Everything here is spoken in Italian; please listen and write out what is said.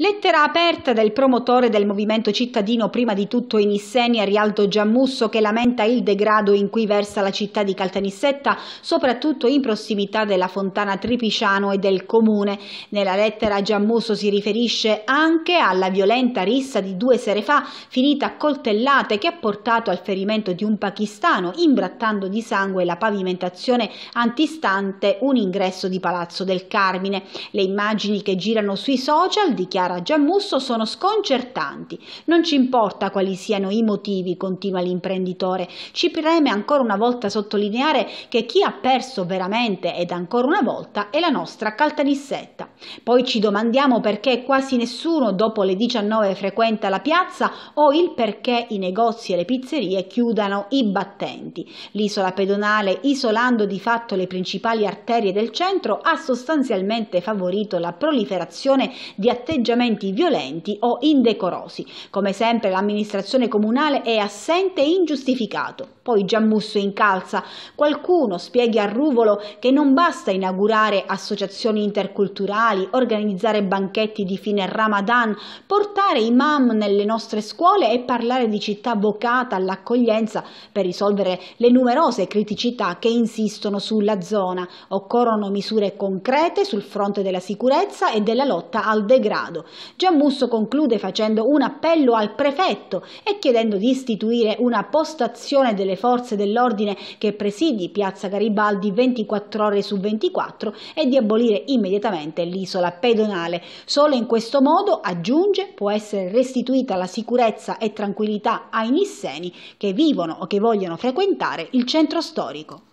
Lettera aperta del promotore del movimento cittadino prima di tutto in Issenia, Rialto Giammusso, che lamenta il degrado in cui versa la città di Caltanissetta, soprattutto in prossimità della fontana Tripiciano e del comune. Nella lettera Giammusso si riferisce anche alla violenta rissa di due sere fa, finita a coltellate, che ha portato al ferimento di un pakistano, imbrattando di sangue la pavimentazione antistante un ingresso di Palazzo del Carmine. Le immagini che girano sui social dichiarano Sara Giammusso sono sconcertanti. Non ci importa quali siano i motivi, continua l'imprenditore, ci preme ancora una volta sottolineare che chi ha perso veramente ed ancora una volta è la nostra Caltanissetta. Poi ci domandiamo perché quasi nessuno dopo le 19 frequenta la piazza o il perché i negozi e le pizzerie chiudano i battenti. L'isola pedonale, isolando di fatto le principali arterie del centro, ha sostanzialmente favorito la proliferazione di atteggiamenti violenti o indecorosi. Come sempre l'amministrazione comunale è assente e ingiustificato. Poi Giammusso incalza. Qualcuno spieghi a Ruvolo che non basta inaugurare associazioni interculturali locali, organizzare banchetti di fine Ramadan, portare imam nelle nostre scuole e parlare di città vocata all'accoglienza per risolvere le numerose criticità che insistono sulla zona. Occorrono misure concrete sul fronte della sicurezza e della lotta al degrado. Giammusso conclude facendo un appello al prefetto e chiedendo di istituire una postazione delle forze dell'ordine che presidi Piazza Garibaldi 24 ore su 24 e di abolire immediatamente l'immigrazione dell'isola pedonale. Solo in questo modo, aggiunge, può essere restituita la sicurezza e tranquillità ai nisseni che vivono o che vogliono frequentare il centro storico.